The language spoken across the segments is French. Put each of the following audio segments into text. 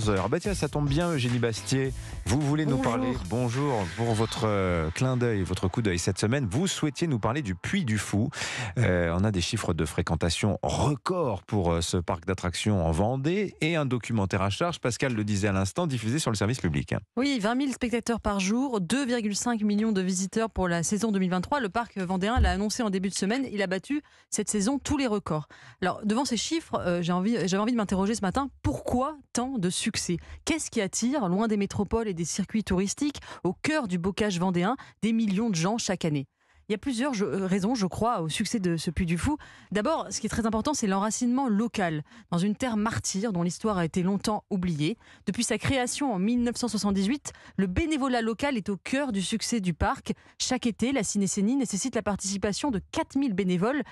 11h. Bah tiens, ça tombe bien, Eugénie Bastier. Vous voulez nous parler. Bonjour pour votre euh, clin d'œil, votre coup d'œil cette semaine. Vous souhaitiez nous parler du Puy du Fou. Euh, on a des chiffres de fréquentation record pour euh, ce parc d'attractions en Vendée et un documentaire à charge, Pascal le disait à l'instant, diffusé sur le service public. Oui, 20 000 spectateurs par jour, 2,5 millions de visiteurs pour la saison 2023. Le parc vendéen l'a annoncé en début de semaine. Il a battu cette saison tous les records. Alors, devant ces chiffres, j'avais envie, envie de m'interroger ce matin pourquoi tant de Qu'est-ce qui attire, loin des métropoles et des circuits touristiques, au cœur du bocage vendéen, des millions de gens chaque année il y a plusieurs euh, raisons, je crois, au succès de ce Puy du Fou. D'abord, ce qui est très important, c'est l'enracinement local, dans une terre martyre dont l'histoire a été longtemps oubliée. Depuis sa création en 1978, le bénévolat local est au cœur du succès du parc. Chaque été, la Cinécénie nécessite la participation de 4000 bénévoles,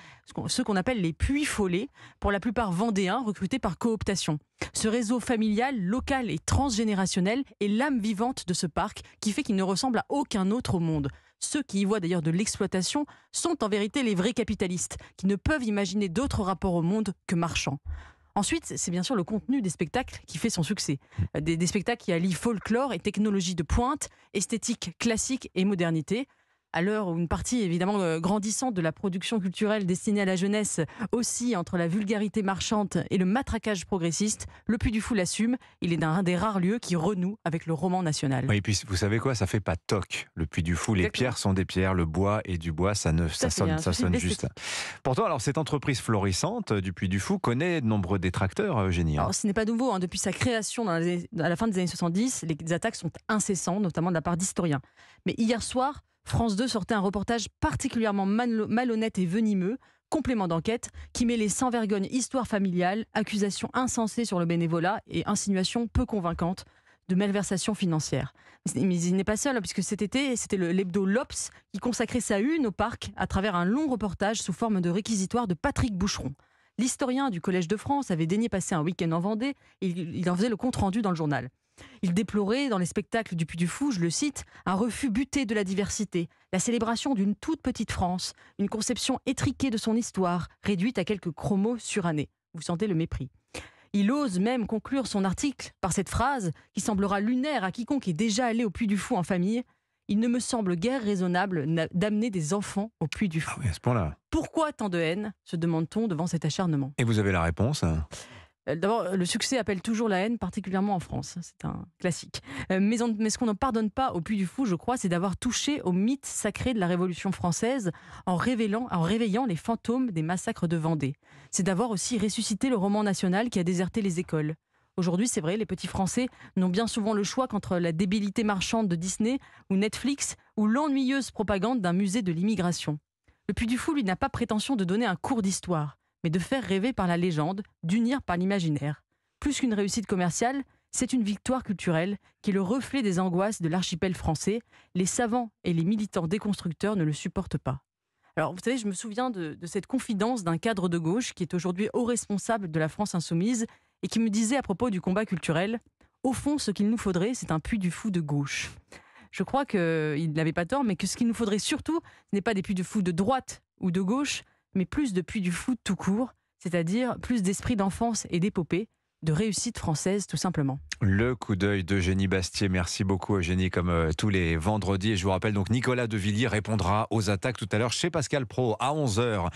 ceux qu'on appelle les puits follets, pour la plupart vendéens, recrutés par cooptation. Ce réseau familial, local et transgénérationnel est l'âme vivante de ce parc qui fait qu'il ne ressemble à aucun autre au monde. Ceux qui y voient d'ailleurs de l'exploitation sont en vérité les vrais capitalistes, qui ne peuvent imaginer d'autres rapports au monde que marchands. Ensuite, c'est bien sûr le contenu des spectacles qui fait son succès. Des, des, spectacles qui allient folklore et technologie de pointe, esthétique classique et modernité à l'heure où une partie évidemment euh, grandissante de la production culturelle destinée à la jeunesse aussi entre la vulgarité marchande et le matraquage progressiste, le Puy du Fou l'assume. Il est d'un des rares lieux qui renoue avec le roman national. et puis vous savez quoi, ça fait pas toc le Puy du Fou. Les pierres sont des pierres, le bois est du bois, ça ne ça, sonne, ça sonne juste. Pourtant, alors cette entreprise florissante euh, du Puy du Fou connaît de nombreux détracteurs, Eugénie. Hein. Alors, ce n'est pas nouveau. Hein. Depuis sa création dans à la fin des années 70, les attaques sont incessantes, notamment de la part d'historiens. Mais hier soir, France 2 sortait un reportage particulièrement malhonnête et venimeux, complément d'enquête, qui mêlait sans vergogne histoire familiale, accusations insensées sur le bénévolat et insinuations peu convaincantes de malversations financières. Mais il n'est pas seul, hein, puisque cet été, c'était l'hebdo Lops qui consacrait sa une au parc à travers un long reportage sous forme de réquisitoire de Patrick Boucheron. L'historien du Collège de France avait daigné passer un week-end en Vendée. Il, il en faisait le compte-rendu dans le journal. Il déplorait, dans les spectacles du Puy du Fou, je le cite, un refus buté de la diversité, la célébration d'une toute petite France, une conception étriquée de son histoire, réduite à quelques chromos surannés. Vous sentez le mépris. Il ose même conclure son article par cette phrase qui semblera lunaire à quiconque est déjà allé au Puy du Fou en famille il ne me semble guère raisonnable d'amener des enfants au puits du fou. Ah là Pourquoi tant de haine se demande-t-on devant cet acharnement. Et vous avez la réponse hein. euh, D'abord, euh, le succès appelle toujours la haine, particulièrement en France. C'est un classique. Euh, mais, ce qu'on ne pardonne pas au Puy du Fou, je crois, c'est d'avoir touché au mythe sacré de la Révolution française en, révélant, en réveillant les fantômes des massacres de Vendée. C'est d'avoir aussi ressuscité le roman national qui a déserté les écoles. Aujourd'hui, c'est vrai, les petits Français n'ont bien souvent le choix qu'entre la débilité marchande de Disney ou Netflix ou l'ennuyeuse propagande d'un musée de l'immigration. Le Puy du Fou, lui, n'a pas prétention de donner un cours d'histoire, mais de faire rêver par la légende, d'unir par l'imaginaire. Plus qu'une réussite commerciale, c'est une victoire culturelle qui est le reflet des angoisses de l'archipel français. Les savants et les militants déconstructeurs ne le supportent pas. Alors, vous savez, je me souviens de, cette confidence d'un cadre de gauche qui est aujourd'hui haut responsable de la France insoumise et qui me disait à propos du combat culturel Au fond, ce qu'il nous faudrait, c'est un puits du fou de gauche. Je crois qu'il euh, n'avait pas tort, mais que ce qu'il nous faudrait surtout, ce n'est pas des puits du fou de droite ou de gauche, mais plus de puits du fou tout court, c'est-à-dire plus d'esprit d'enfance et d'épopée, de réussite française tout simplement. Le coup d'œil d'Eugénie Bastier. Merci beaucoup Eugénie comme euh, tous les vendredis. Et je vous rappelle donc Nicolas Devilliers répondra aux attaques tout à l'heure chez Pascal Pro à 11h.